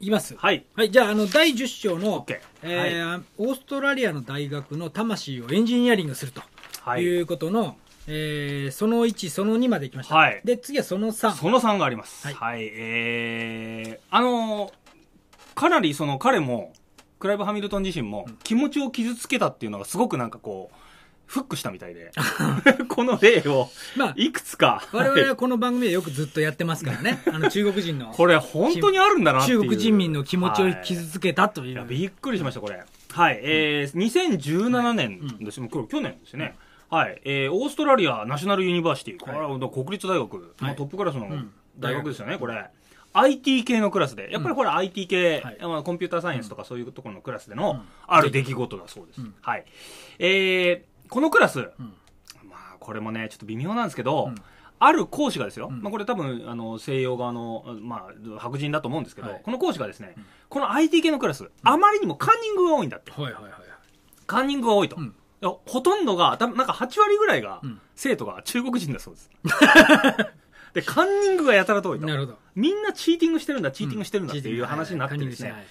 いきます。はい。はい、じゃあ、あの、第10章の、o k えーはい、オーストラリアの大学の魂をエンジニアリングすると、はい、いうことの、えー、その1、その2までいきました。はい、で、次はその3。その3があります。はい。はい、えー、あのかなりその彼も、クライブ・ハミルトン自身も気持ちを傷つけたっていうのがすごくなんかこう、フックしたみたいで、この例を、まあ、いくつか。我々はこの番組でよくずっとやってますからね。あの、中国人の。これ本当にあるんだな中国人民の気持ちを傷つけたという。はい、びっくりしました、これ。はい、えー、2017年ですね、はい、去年ですね。はい、えー、オーストラリアナショナルユニバーシティ、これは国立大学、はい、トップクラスの大学ですよね、これ。IT 系のクラスで、やっぱりほら IT 系、うんはい、コンピューターサイエンスとかそういうところのクラスでのある出来事だそうです。うんうん、はい。えーこのクラス、まあ、これもね、ちょっと微妙なんですけど、ある講師がですよ、まあ、これ多分あの西洋側の、まあ、白人だと思うんですけど、はいこの講師がですね、この IT 系のクラス、あまりにもカンニングが多いんだって、はいはいはいカンニングが多いと、うんいやほとんどが多分なんか8割ぐらいが、生徒が中国人だそうです でカンニングがやたらと多いとなるほどみんなチーティングしてるんだチーティングしてるんだっていう話になってですね、はいはい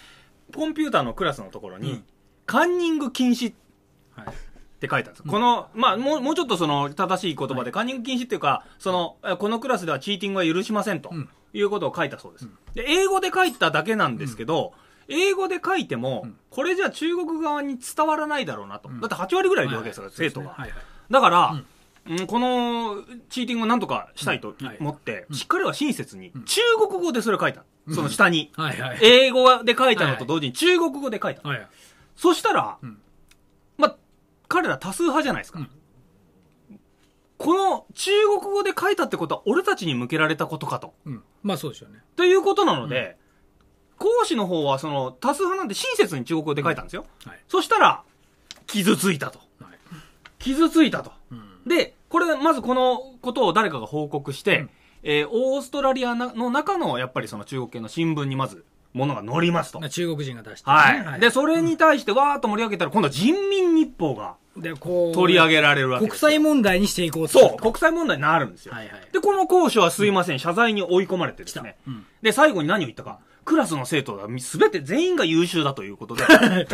コンピューターのクラスのところに、うんカンニング禁止はいって書いたんです、うん、この、まあ、もうもうちょっとその正しい言葉で、カンニング禁止っていうかその、このクラスではチーティングは許しませんと、いうことを書いたそうです、うん、で。英語で書いただけなんですけど、うん、英語で書いても、これじゃ中国側に伝わらないだろうなと、だって8割ぐらいいるわけですから、生徒が。ねはいはい、だから、このチーティングをなんとかしたいと思って、しっかりは親切に、中国語でそれ書いた。その下に。英語で書いたのと同時に中国語で書いた。そしたら、彼ら多数派じゃないですか。うんこの中国語で書いたってことは俺たちに向けられたことかと。うん、まあそうですよね。ということなので、うん、講師の方はその多数派なんで親切に中国語で書いたんですよ。うん、はい、そしたら、傷ついたと。はい、傷ついたと。で、これ、まずこのことを誰かが報告して、えー、オーストラリアの中のやっぱりその中国系の新聞にまずものが載りますと。中国人が出して、ね、はい、で、それに対してわーっと盛り上げたら、今度は人民日報が。で、こう。取り上げられるわけ国際問題にしていこうそう、国際問題になるんですよ。はいはい、で、この講師はすいません、うん、謝罪に追い込まれてですね、うん。で、最後に何を言ったか。クラスの生徒は全て全員が優秀だということで、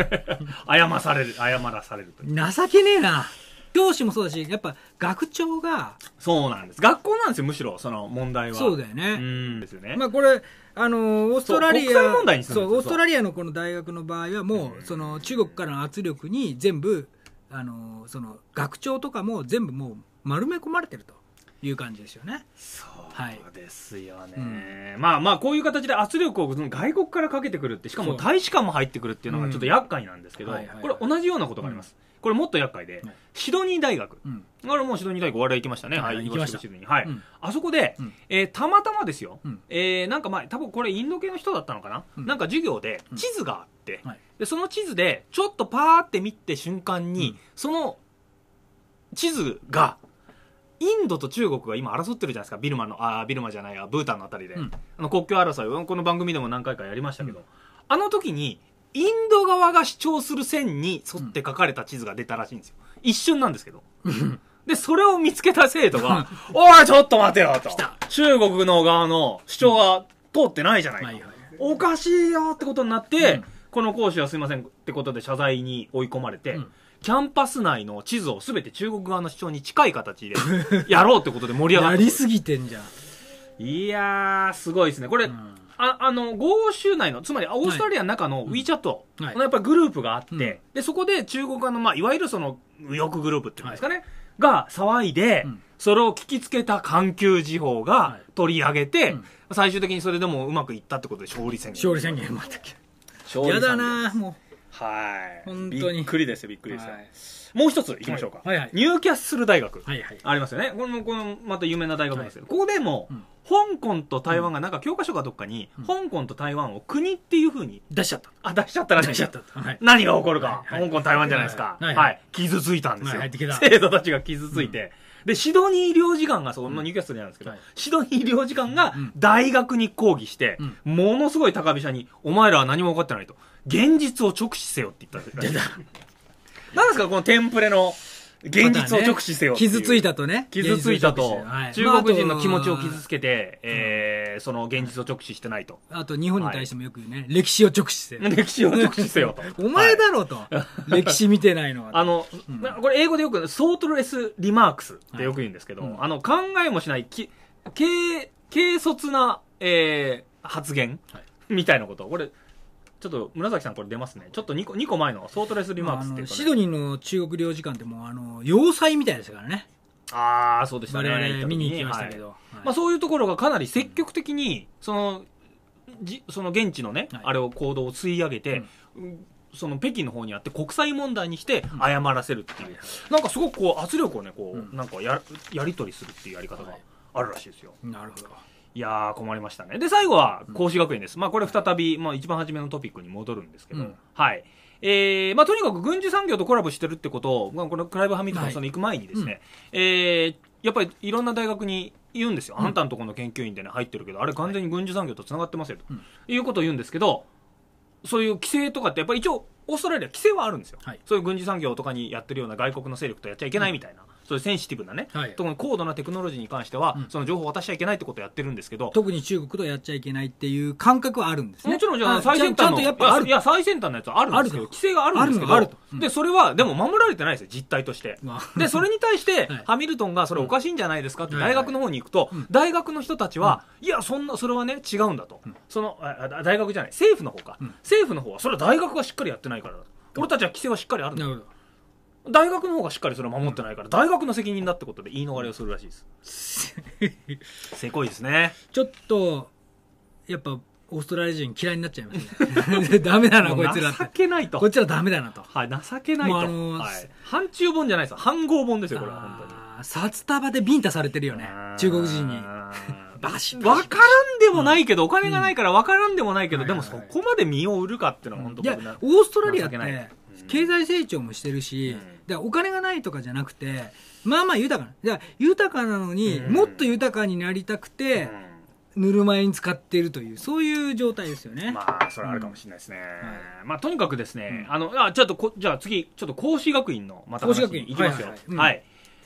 謝される、謝らされると情けねえな。教師もそうだし、やっぱ学長が。そうなんです。学校なんですよ、むしろ、その問題は。そうだよね。うん。ですよね。まあこれ、あの、オーストラリア、そうオーストラリアのこの大学の場合はもう、うその中国からの圧力に全部、あの、その学長とかも全部もう丸め込まれてると。いう感じですよね。そうですよね。はいうん、まあまあ、こういう形で圧力を外国からかけてくるって、しかも大使館も入ってくるっていうのがちょっと厄介なんですけど、これ同じようなことがあります。これもっと厄介で、シドニー大学。うん、あれもうシドニー大学お笑い行きましたね。はい、行きました。はい。あそこで、えたまたまですよ、えなんかまあ、多分これインド系の人だったのかな、なんか授業で地図があって、で、その地図で、ちょっとパーって見て瞬間に、その地図が、インドと中国が今争ってるじゃないですか、ビルマの、あビルマじゃないや、ブータンのあたりで、うん、あの国境争い、この番組でも何回かやりましたけど、うん、あの時にインド側が主張する線に沿って書かれた地図が出たらしいんですよ。一瞬なんですけど。で、それを見つけた生徒が、おい、ちょっと待てよ、と。中国の側の主張が通ってないじゃないか。おかしいよってことになって、うん、この講師はすいませんってことで謝罪に追い込まれて、うん、キャンパス内の地図を全て中国側の主張に近い形で やろうってことで盛り上がる。やりすぎてんじゃん。いやー、すごいですね。これ、うんああの、豪州内の、つまりオーストラリアの中の WeChat のやっぱりグループがあって、で、そこで中国側の、まあ、いわゆるその、右翼グループっていうんですかね、はい、が騒いで、うん、それを聞きつけた環球時報が取り上げて、はいうん、最終的にそれでもうまくいったってことで勝利宣言。勝利宣言もったっやだなもはい本当にびっくりですよびっくりですよ、はいもう一つ行きましょうか、はいはいニューキャッスル大学、はいはいありますよねこれもこのまた有名な大学なんですけど、ここでも、うん香港と台湾がなんか教科書かどっかに、うん香港と台湾を国っていうふうに出しちゃったあ出しちゃったらしい出しちゃったはい何が起こるか、はいはい香港台湾じゃないですか、ははいはい傷ついたんですよ、はい入ってきた生徒たちが傷ついて、でシドニー医療時間がそのニューキャストにあるんですけど、はいシドニー医療時間が大学に抗議して、うんものすごい高飛車に「お前らは何も分かってない」と「現実を直視せよって言ったらしい。何ですか、このテンプレの。現実を直視せよ、ね、傷ついたとね。傷ついたと、中国人の気持ちを傷つけて、まあ、えー、その現実を直視してないと。あと、日本に対してもよく言うね、はい、歴史を直視せよ。歴史を直視せよ お前だろうと。歴史見てないのは。あの、うん、これ英語でよく、ソートレスリマークスってよく言うんですけど、うん、あの、考えもしない、き、軽、軽率な、えー、発言、みたいなこと。これ、ちょっと紫さんこれ出ますね。ちょっと2個 ,2 個前のソートレスリマークスっていう、ね、シドニーの中国領事館ってもう、あの、要塞みたいですからね。ああ、そうでしたね。我々見に行きましたけど。はい、まあ、そういうところがかなり積極的に、その、じその現地のね、はい、あれを行動を吸い上げて、うん、その北京の方にあって国際問題にして謝らせるっていう、うん、なんかすごくこう圧力をねこう、うん、なんかややり取りするっていうやり方があるらしいですよ、なるほどいやー、困りましたね。で、最後は、孔子学園です。うん、まあ、これ再び、まあ、一番初めのトピックに戻るんですけど、うん、はい。えー、まあ、とにかく軍事産業とコラボしてるってことを、まあ、このクライブ・ハミットンさんの行く前にですね、はいうん、えー、やっぱりいろんな大学に言うんですよ。あんたのところの研究員でね、入ってるけど、あれ完全に軍事産業と繋がってますよ、と、い、うことを言うんですけど、そういう規制とかって、やっぱり一応、オーストラリア規制はあるんですよ、はい、そういう軍事産業とかにやってるような外国の勢力とやっちゃいけないみたいな、うんそういうセンシティブなね、はい、特に高度なテクノロジーに関しては、うん、その情報を渡しちゃいけないってことをやってるんですけど特に中国とやっちゃいけないっていう感覚はあるんですねもちろんじゃあ最先端のやっぱいや最先端のやつはあるんですけど規制があるんですけど、でそれはでも守られてないですよ実態として、でそれに対して、はい、ハミルトンがそれおかしいんじゃないですかって大学の方に行くと、大学の人たちは、うん、いやそんなそれはね違うんだと、その大学じゃない政府の方か、政府の方はそれは大学がしっかりやってないからだと俺たちは規制はしっかりあるんだ大学の方がしっかりそれを守ってないから、大学の責任だってことで言い逃れをするらしいです せこいですねちょっとやっぱオーストラリア人嫌いになっちゃいますね ダメだなこいつら情けないとこいつらダメだなとはい情けないと、あのー、はい、反中本じゃないです反合本ですよこれは本当に札束でビンタされてるよね中国人にバシわからんでもないけど、うん、お金がないからわからんでもないけど、うん、でもそこまで身を売るかっていうのは本当いやオーストラリアって、い。経済成長もしてるし、うんでお金がないとかじゃなくてまあまあ豊かなか豊かなのに、もっと豊かになりたくて、ぬるま湯に使っているというそういう状態ですよねまあそれあるかもしれないですね、うん、まあとにかくですね、うん、あのあちょっとこじゃあ次ちょっと孔子学院のまた話に行きますよはい、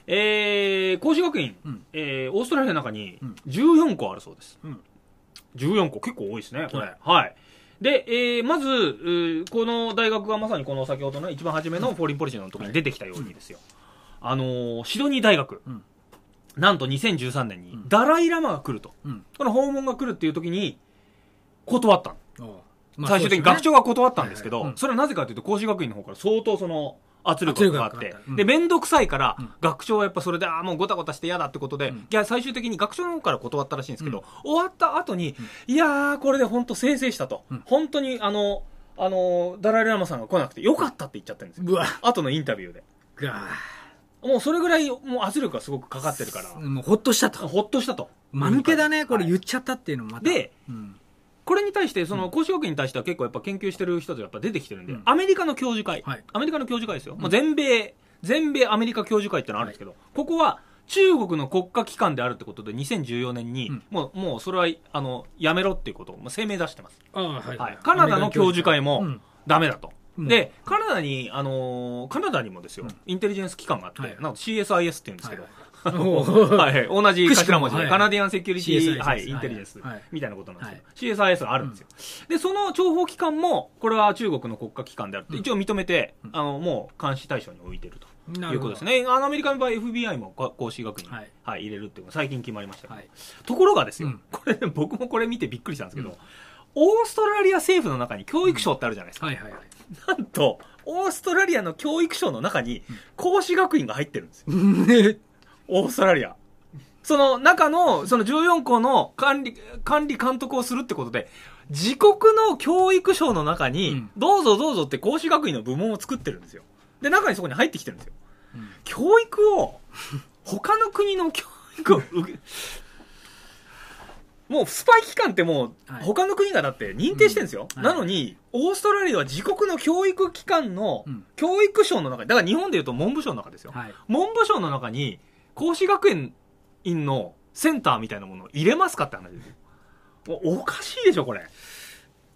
えー、孔子学院、うん、えー、オーストラリアの中に14個あるそうです、うん、14個結構多いですねこれ、はい、はいで、えー、まず、この大学がまさにこの先ほどの一番初めのフォーリンポリシーのところに出てきたようにですよ、あのー、シドニー大学、うん、なんと2013年にダライ・ラマが来ると、うん、この訪問が来るっていう時に断ったの、まあ、最終的に学長が断ったんですけど、それはなぜかというと、孔子学院の方から相当その、圧力がかかって。で、面倒くさいから、学長はやっぱそれで、ああ、もうごたごたして嫌だってことで、いや、最終的に学長の方から断ったらしいんですけど、終わった後に、いやー、これで本当せいせいしたと。本当に、あの、あの、ダライラマさんが来なくてよかったって言っちゃってるんですよ。後のインタビューで。もうそれぐらい、もう圧力がすごくかかってるから。もうほっとしたと。ほっとしたと。間抜けだね、これ言っちゃったっていうのもまた。で、これに対して、その、公師学に対しては結構やっぱ研究してる人たちがやっぱ出てきてるんで、アメリカの教授会、アメリカの教授会ですよ。まあ、全米、全米アメリカ教授会ってのあるんですけど、ここは、中国の国家機関であるってことで、2014年に、もう、もうそれは、あの、やめろっていうことを声明出してます。はいカナダの教授会も、ダメだと。で、カナダに、あのカナダにもですよ、インテリジェンス機関があって、なんか CSIS って言うんですけど、はい、同じ頭文字で、カナディアンセキュリティ、はい、インテリジェンス、みたいなことなんですけど、CSIS があるんですよ。で、その諜報機関も、これは中国の国家機関であるって、一応認めて、あの、もう監視対象に置いてると。いうことですね。あのアメリカの場合、FBI も公式学に、はい、入れるっていうのが最近決まりましたけど、ところがですよ、これ、僕もこれ見てびっくりしたんですけど、オーストラリア政府の中に教育省ってあるじゃないですか。なんと、オーストラリアの教育省の中に、孔子学院が入ってるんですよ。オーストラリア。その中の、その14校の管理、管理監督をするってことで、自国の教育省の中に、どうぞどうぞって講師学院の部門を作ってるんですよ。で、中にそこに入ってきてるんですよ。うん、教育を、他の国の教育を もうスパイ機関ってもう、他の国がだって認定してるんですよ。はいうんはい、なのに、オーストラリアは自国の教育機関の、教育省の中に、だから日本でいうと文部省の中ですよ。はい、文部省の中に、孔子学園院のセンターみたいなものを入れますかって話ですおおかしいでしょこれ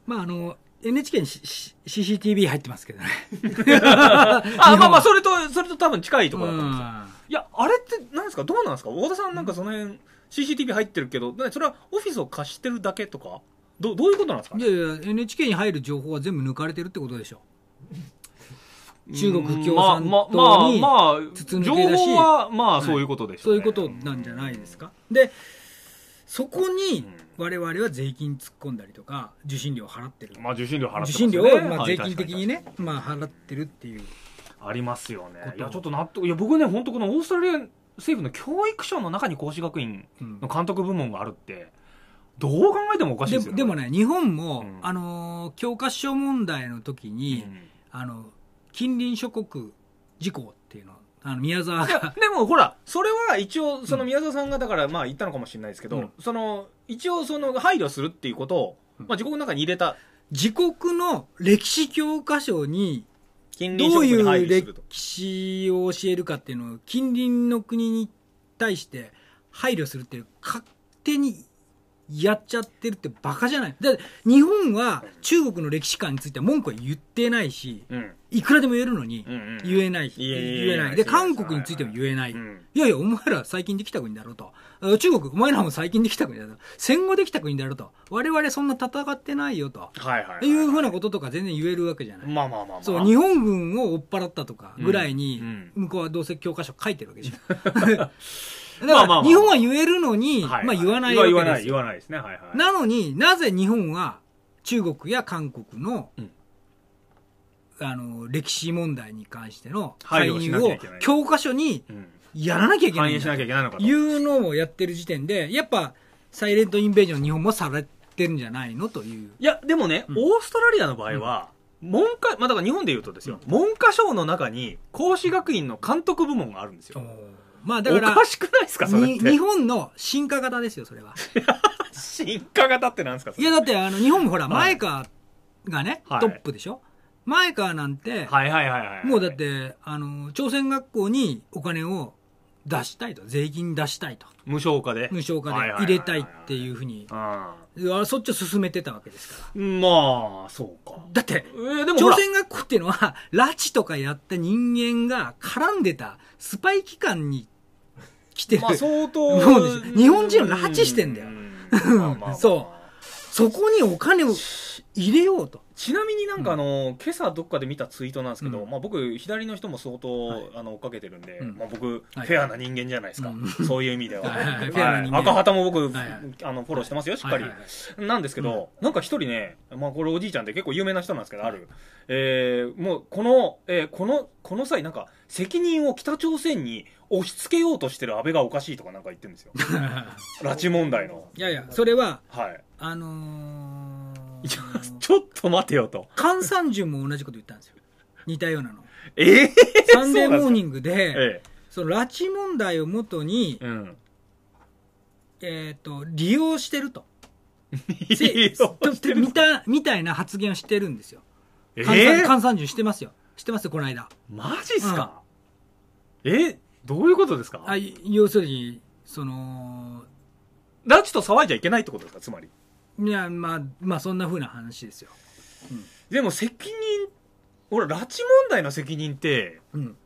まああの NHK に CCTV 入ってますけどね あまあまあそれとそれと多分近いところだったんですよいやあれって何ですかどうなんですか太田さんなんかその辺 CCTV 入ってるけどそれはオフィスを貸してるだけとかどどういうことなんですか、ね、いやいや NHK に入る情報は全部抜かれてるってことでしょ中国共産党に包だし、まあまあまあ、情報はまあそういうことでしょう、ねはい、そういうことなんじゃないですか。で、そこに我々は税金突っ込んだりとか、受信料を払ってる。まあ受信料払ってる、ね、受信料をまあ税金的にね、まあ払ってるっていう。ありますよね。いや、ちょっと納得。いや、僕ね、本当このオーストラリア政府の教育省の中に孔子学院の監督部門があるって、どう考えてもおかしいですよね。でもね、日本も、うん、あの教科書問題の時に、うん、あの近隣諸国事項っていうのはあの宮沢がでもほらそれは一応その宮沢さんがだからまあ言ったのかもしれないですけど、うん、その一応その配慮するっていうことを、まあ、自国の中に入れた自国の歴史教科書にどういう歴史を教えるかっていうのを近隣の国に対して配慮するっていう勝手にやっちゃってるってバカじゃないだって日本は中国の歴史観については文句は言ってないし、うんいくらでも言えるのに言えない、言えないで韓国についても言えない、いやいやお前ら最近できた国だろうと中国お前らも最近できた国だろ戦後できた国だろうと我々そんな戦ってないよとはいはいはいいうふうなこととか全然言えるわけじゃないまあまあまあまあそう日本軍を追っ払ったとかぐらいに、向こうはどうせ教科書書いてるわけじゃん まあまあまあ日本は言えるのに、はいまあ言わないわ言わけなでい、すよ。言わないですね。はいはい。なのになぜ日本は中国や韓国の、うんあの、歴史問題に関しての介入を教科書にやらなきゃいけない映んしなきゃいけないのかと。いうのをやってる時点で、やっぱ、サイレントインベージョン日本もされてるんじゃないのという。いや、でもね、うんオーストラリアの場合は、文科、まあ、だから日本で言うとですよ、文科省の中に、孔子学院の監督部門があるんですよ。まあだから、おかしくないですかそれって日本の進化型ですよ、それは。進化型ってなんですかいや、だって、あの、日本もほら、前川がね、はいトップでしょ前川なんて、はいはいはいはいもうだって、あの、朝鮮学校にお金を出したいと税金出したいと無償化で無償化で入れたいっていうふうにあそっちを進めてたわけですからまあそうかだって、えー、でも朝鮮学校っていうのは 拉致とかやった人間が絡んでたスパイ機関に来てる、まあ、相当日本人を拉致してんだよ、そうそこにお金を入れようとちなみになんかあの、うん、今朝どっかで見たツイートなんですけど、うん、まあ、僕左の人も相当、はい、あの追っかけてるんで、うん、まあ、僕、はい、フェアな人間じゃないですか、うん、そういう意味でははい、赤旗も僕、あのフォローしてますよしっかり、なんですけど、なんか一人ね、まあ、これおじいちゃんって結構有名な人なんですけど、ある、えー、もうこの,、えー、このこの際なんか責任を北朝鮮に押し付けようとしてる安倍がおかしいとかなんか言ってるんですよ 拉致問題のいやいやそれは、はい、あのーちょっと待てよと。関三順も同じこと言ったんですよ。似たようなの。ええサンデーモーニングで、その拉致問題をもとに、うん、えっ、と、利用してると。利用みたみたいな発言をしてるんですよ。えー、関三順してますよ。してますよ、この間。マジっすか、うん、えどういうことですかあ要するに、その、拉致と騒いじゃいけないってことですか、つまり。いやまあまあそんなふうな話ですよ、うん、でも責任俺拉致問題の責任って、うん、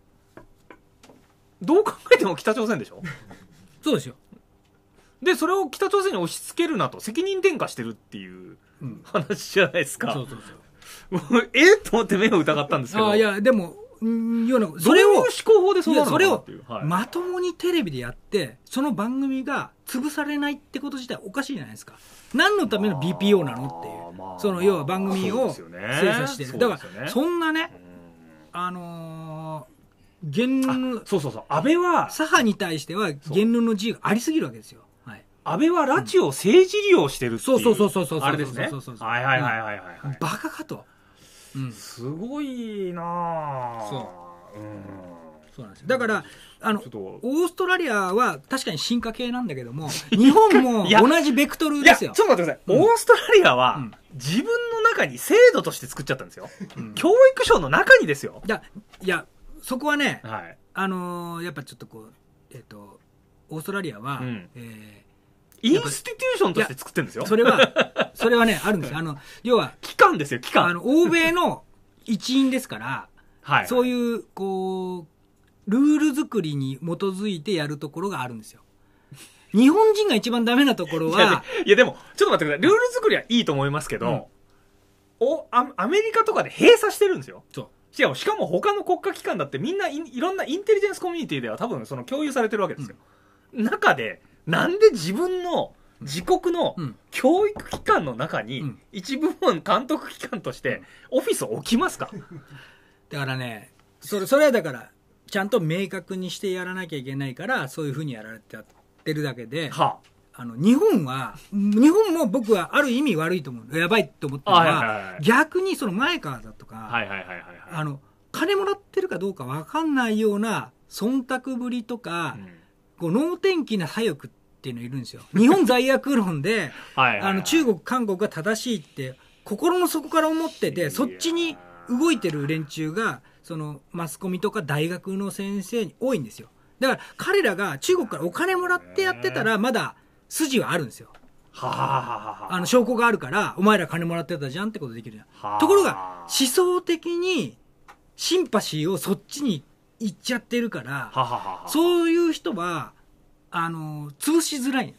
どう考えても北朝鮮でしょ そうですよでそれを北朝鮮に押し付けるなと責任転嫁してるっていう話じゃないですか、うん、そうそうそう えと思って目を疑ったんですけどあいやでもような、それを、思考法でそうなのそれを、まともにテレビでやって、その番組が潰されないってこと自体おかしいじゃないですか。何のための BPO なのっていう。その、要は番組を精査してる。だから、そんなね、あの言論そうそうそう。安倍は、左派に対しては言論の自由がありすぎるわけですよ。安倍は拉致を政治利用してるっていう、そうそうそうそうそう。あれですね。はいはいはいはい。バカかと。すごいなそう、うん、そうなんですよだからあのオーストラリアは確かに進化系なんだけども日本も同じベクトルですよちょっと待ってください、うん、オーストラリアは、自分の中に制度として作っちゃったんですよ、教育省の中にですよいやいやそこはね、はい、あのー、やっぱちょっとこうえっ、ー、とオーストラリアは、うん、えーインスティテューションとして作ってるんですよ。それは、それはね、あるんですよ。あの、要は、機関ですよ、機関。あの、欧米の一員ですから、はい。そういう、こう、ルール作りに基づいてやるところがあるんですよ。日本人が一番ダメなところは。いや、でも、ちょっと待ってください。ルール作りはいいと思いますけど、うん、おア、アメリカとかで閉鎖してるんですよ。そう。しかも、しかも他の国家機関だってみんない、いろんなインテリジェンスコミュニティでは多分その共有されてるわけですよ。うん、中で、なんで自分の自国の教育機関の中に一部門監督機関としてオフィス置きますか だからねそれそれはだからちゃんと明確にしてやらなきゃいけないからそういうふうにやられてやってるだけで、はあ、あの日本は日本も僕はある意味悪いと思うやばいと思ったのは逆にその前川だとか金もらってるかどうか分かんないような忖度ぶりとか。うんこう能天気な左翼っていうのいるんですよ。日本罪悪論で はい、あの中国、韓国が正しいって心の底から思ってて、そっちに動いてる連中が、そのマスコミとか大学の先生に多いんですよ。だから彼らが中国からお金もらってやってたら、まだ筋はあるんですよ。はははあの証拠があるから、お前ら金もらってたじゃんってことできるじゃん。ところが、思想的にシンパシーをそっちに行っちゃってるから、はははそういう人は、あの、潰しづらい。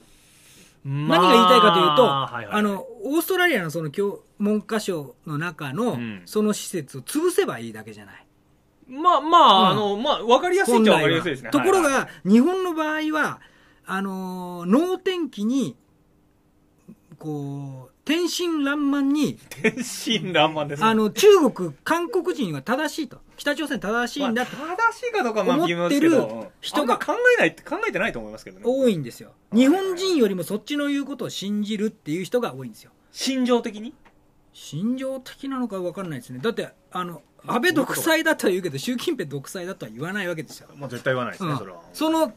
まあ、何が言いたいかというと、はいはい、あの、オーストラリアのその教文科省の中の、その施設を潰せばいいだけじゃない。まあまあ、うん、あの、まあ、わかりやすいっちゃわかりやすいですね。ところが、はいはい、日本の場合は、あの、能天気に、こう、天真爛漫に、天真爛漫です、あの、中国、韓国人は正しいと。北朝鮮正しいんだと、正しいかどうかま思ってる人が考えないって考えてないと思いますけどね多いんですよ日本人よりもそっちの言うことを信じるっていう人が多いんですよ心情的に心情的なのか分かんないですねだってあの安倍独裁だとは言うけど習近平独裁だとは言わないわけですよもう絶対言わないですね、それはその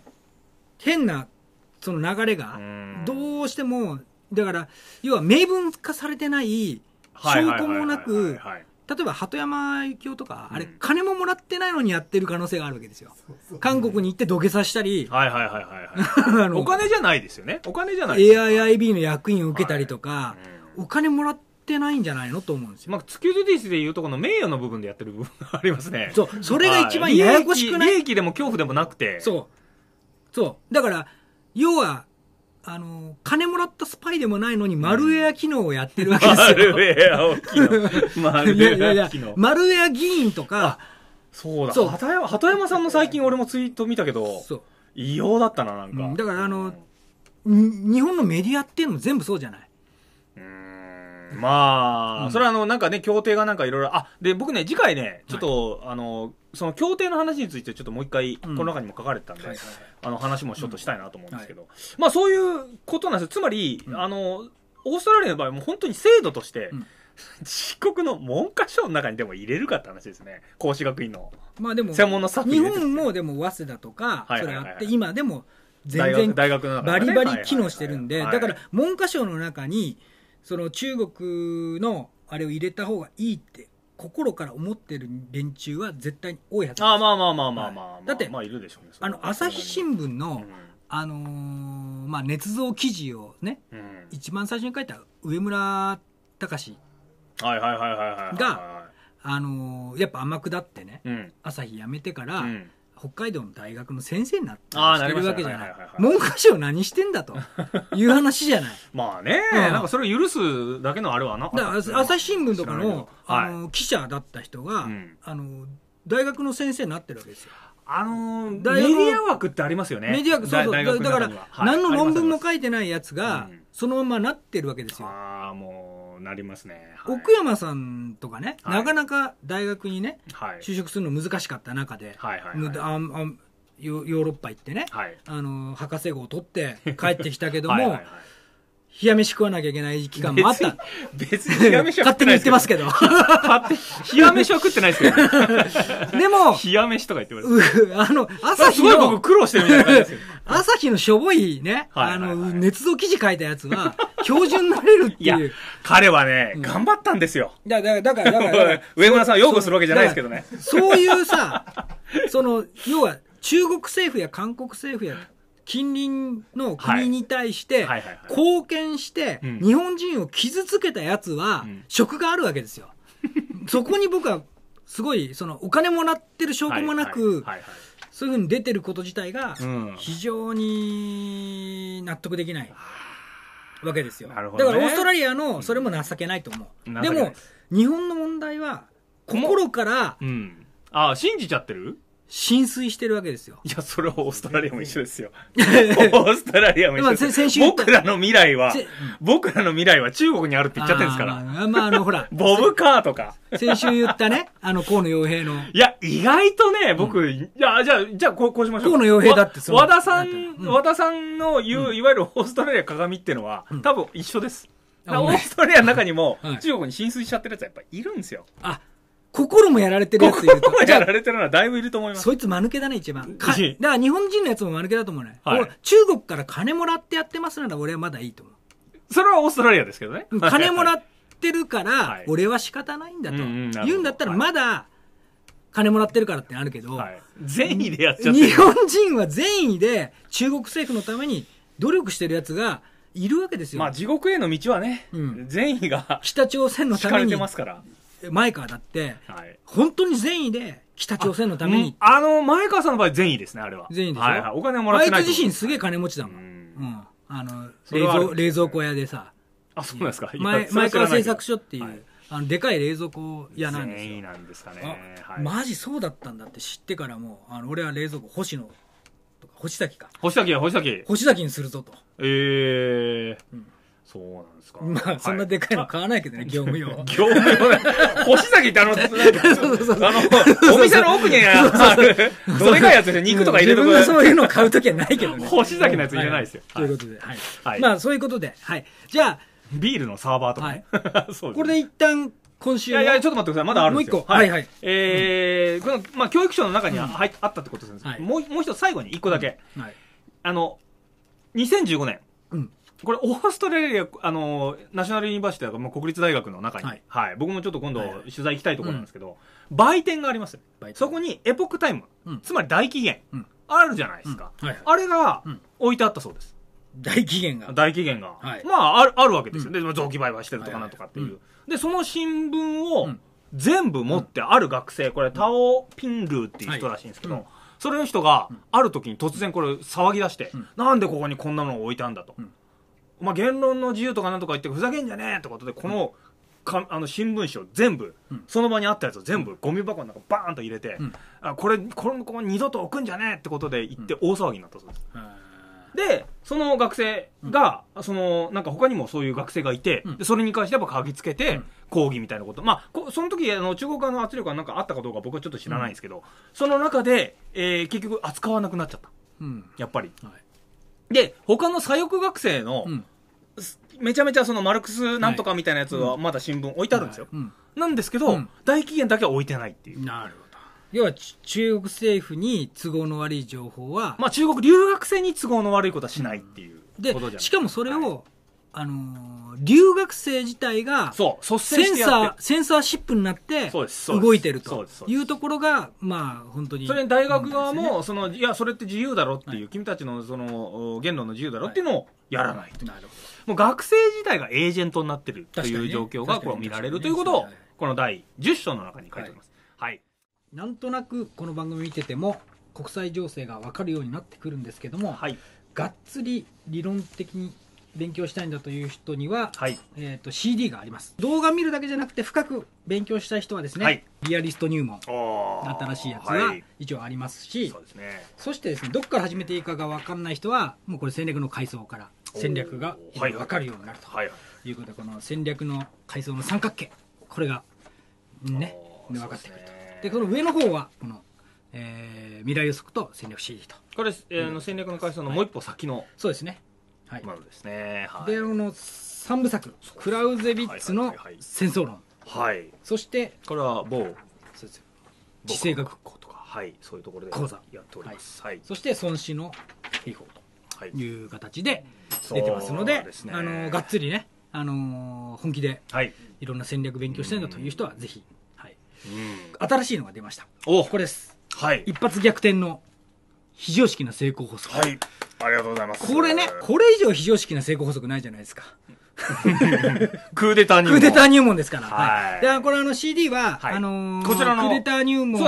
変なその流れがどうしてもだから要は明文化されてない証拠もなく例えば鳩山幸夫とか、あれ金ももらってないのにやってる可能性があるわけですよ、韓国に行って土下座したり、はいはいはいはい、お金じゃないですよねお金じゃない AIIB の役員を受けたりとか、お金もらってないんじゃないのと思うんですよ、まあ、月球ュディスでいうとこの名誉の部分でやってる部分がありますねそうそれが一番ややこしくない利益でも恐怖でもなくてそうそうだから要はあの、金もらったスパイでもないのに、マルウェア機能をやってるわけですよ。マルウェアを 機能。マルウェア機能。いやいやマルウェア議員とか、そうだ。そう。鳩山、鳩山さんの最近俺もツイート見たけど、そう。異様だったな、なんか。うん、だからあの、日本のメディアっていうのも全部そうじゃない。うんまあ、うん、それはあの、なんかね、協定がなんかいろいろ、あ、で、僕ね、次回ね、ちょっと、はい、あの、その協定の話について、ちょっともう一回、この中にも書かれてたんで、うんあの、話もちょっとしたいなと思うんですけど、うんはい、まあ、そういうことなんですつまり、あの、オーストラリアの場合も本当に制度として、自国の文科省の中にでも入れるかって話ですね孔子学院のまあでも専門の日本もでも早稲田とかそれあって今でも全然バリバリ機能してるんでだから文科省の中にその中国のあれを入れた方がいいって心から思ってる連中は絶対に多いはずあまあまあまあまあまあ、まあ、だってまあいるでしょうねあの朝日新聞の、あのー、まあ捏造記事をね、うん、一番最初に書いた上村隆はいはいはいはいがあのー、やっぱ天下ってね、うん、朝日辞めてから、うん北海道の大学の先生になってるわけじゃない,、文科省何してんだという話じゃない まあね、うん、なんかそれを許すだけのあれはなかった朝日新聞とかの,、あの記者だった人が、あの大学の先生になってるわけですよあのー、メディア枠ってありますよね。メディア枠、そうそう。だから、はい、何の論文も書いてないやつが、うん、そのままなってるわけですよ。ああ、もう。なりますね、はい、奥山さんとかね、はい、なかなか大学にね、はい、就職するの難しかった中で、はいはいはいああヨーロッパ行ってね、あの博士号を取って帰ってきたけども冷や飯食わなきゃいけない期間もあった。別に冷や飯は勝手に言ってますけど。勝手に冷や飯は食ってないですけど。でも、冷や飯とか言ってます。あの、朝日すごい僕苦労してるみたいな感じですよ。朝日のしょぼいね、あの、捏造記事書いたやつは、標準になれるっていう。彼はね、頑張ったんですよ。だから、だから、だから、上村さん擁護するわけじゃないですけどね。そういうさ、その、要は、中国政府や韓国政府や近隣の国に対して貢献して日本人を傷つけたやつは職があるわけですよ。そこに僕はすごいそのお金もらってる証拠もなくそういうふうに出てること自体が非常に納得できないわけですよ。だからオーストラリアのそれも情けないと思う。でも日本の問題は心から、ああ信じちゃってる浸水してるわけですよ。いや、それはオーストラリアも一緒ですよ。オーストラリアも一緒です。僕らの未来は、僕らの未来は中国にあるって言っちゃってるんですから。あまあ、あの、ほら。ボブカーとか。先週言ったね、あの、河野洋平の。いや、意外とね、僕、いや、じゃあ、じゃあ、こう、こうしましょう。河野洋平だって和田さん、和田さんの言う、いわゆるオーストラリア鏡っていうのは、多分一緒です。オーストラリアの中にも、中国に浸水しちゃってるやつはやっぱいるんですよ。あ、心もやられてるやついると。心もやられてるのはだいぶいると思います。そいつ間抜けだね、一番。だから日本人のやつも間抜けだと思うね。はい、中国から金もらってやってますなら俺はまだいいと思う。それはオーストラリアですけどね。金もらってるから、俺は仕方ないんだと。言うんだったらまだ、金もらってるからってあるけど、はい、善意でやっちゃって日本人は善意で中国政府のために努力してるやつがいるわけですよ。まあ地獄への道はね、うん、善意が。北朝鮮のために。かれてますから。前川だって、はい、本当に善意で北朝鮮のためにあ。あの、前川さんの場合善意ですね、あれは。善意でしょ、はいはい、お金もらってないあいつ自身すげえ金持ちだもん。うん。あの、冷蔵、冷蔵庫屋でさ。あ、そうなんですか。前前川製作所っていう、はい、あの、でかい冷蔵庫屋なんですよ。善意なんですかね。はい、マジそうだったんだって知ってからも、あの、俺は冷蔵庫、星野とか、星崎か。星崎や、星崎。星崎にするぞと。ええー。うんそうなんですか。まあ、そんなでかいの買わないけどね、業務用。業務用星崎ってあの、あの、お店の奥にある、どでかいやつで肉とか入れる自分がそういうの買うときはないけどね。星崎のやつ入れないですよ。ということで、はい。まあ、そういうことで、はい。じゃあ、ビールのサーバーとか。これで一旦、今週いやいや、ちょっと待ってください。まだあるんですよ。もう一個。はいはい。えー、この、まあ、教育省の中にはあったってことですもう、もう一つ最後に一個だけ。はい。あの、2015年。うん。これ、オーストラリア、あの、ナショナルユニバーシティとまあ、国立大学の中に、はい、はい、僕もちょっと今度、取材行きたいところなんですけど、うん、売店があります、そこにエポックタイム、うん、つまり大期限、うん、あるじゃないですか。はいはい、あれが、置いてあったそうです。大期限が。大期限が。はい、まあ、ある、あるわけですよ。で、臓器売買してるとかなんとかっていう。で、その新聞を、全部持ってある学生、これ、タオ・ピンルーっていう人らしいんですけど、それの人が、ある時に突然これ騒ぎ出して、なんでここにこんなのを置いたんだと。まあ、言論の自由とかなんとか言ってふざけんじゃねえってことでこの,、かあの新聞紙を全部、その場にあったやつを全部ゴミ箱の中バーンと入れて、あこれこの子二度と置くんじゃねえってことで行って大騒ぎになったそうです。で、その学生が、うん、その、なんか他にもそういう学生がいて、うん、でそれに関してやっぱ嗅ぎつけて、うん、抗議みたいなこと。まあ、その時、あの、中国側の圧力がなんかあったかどうか僕はちょっと知らないんですけど、その中で、えー、結局扱わなくなっちゃった。うん、やっぱり。はいで、他の左翼学生の、うんめちゃめちゃそのマルクスなんとかみたいなやつはまだ新聞置いてあるんですよ。なんですけど、うん、大期限だけは置いてないっていう。なるほど。要は中国政府に都合の悪い情報は。まあ中国留学生に都合の悪いことはしないっていう、うん、でしかもそれをあのー、留学生自体が、そう、センサー、センサーシップになって、動いてるというところが、まあ、本当に。それに大学側も、ね、その、いや、それって自由だろっていう、はい、君たちの、その、言論の自由だろっていうのをやらないと。はい、なるほど。もう学生自体がエージェントになってるという状況が、これ見られるということを、この第10章の中に書いております。はい、はい、なんとなく、この番組見てても、国際情勢が分かるようになってくるんですけども、はい、がっつり理論的に勉強したいんだという人には、はい、えーと、CD があります動画見るだけじゃなくて深く勉強したい人はですね、はい、リアリスト入門新しいやつは一応ありますし、はい、そ、ね、そしてですねどこから始めていいかが分かんない人はもうこれ戦略の階層から戦略が分かるようになるということで、この戦略の階層の三角形これがね分かってくると。でこの上の方はこのえー、未来予測と戦略 CD とこれ、えー、戦略の階層のもう一歩先の、はい、そうですねなのですね。はい、で、あの3部作、クラウゼビッツの戦争論。はい。そして、これは某、地政学校とか、はい、そういうところで講座やっております。はい。そして、孫子の兵法という形で出てますので、ですね、あの、がっつりね、あの本気で、はい、いろんな戦略勉強したいんだという人は、ぜひ、はい。うん、新しいのが出ました。おこれです。はい。一発逆転の非常識な成功法則。はい。ありがとうございます。これね、これ以上非常識な成功法則ないじゃないですか。クーデター入門。クーデター入門ですから。はい。で、これあの CD は、はい、あのー、こちらのクーデター入門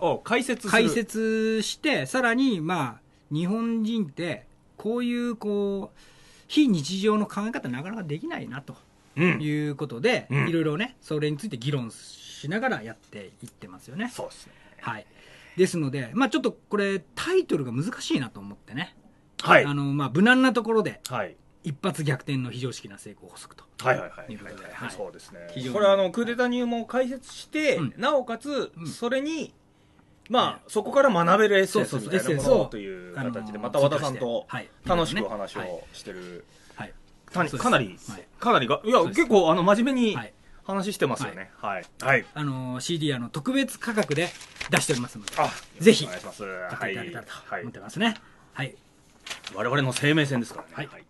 を解説解説して、さらに、まあ、日本人って、こういう、こう、非日常の考え方なかなかできないな、ということで、うん、いろいろね、それについて議論しながらやっていってますよね。そうですね。はい。ですので、まあちょっとこれタイトルが難しいなと思ってね。はい。あの、まあ無難なところで。はい。一発逆転の非常識な成功法則と。はいはいはい。いうとで。はい、そうですね。これあの、クーデタ入門を解説して、うん、なおかつ、それに、まあ、そこから学べるエッセンスみたいなものという形で、また和田さんと楽しくお話をしてる。はい。かなり、かなりが、いや、結構、あの、真面目に話してますよね。はい。はい。あのー、CD あの特別価格で出しておりますので、あ、ぜひ、お願いします。買っていただけたらと思ってますね。はい。我々の生命線ですからね。はい。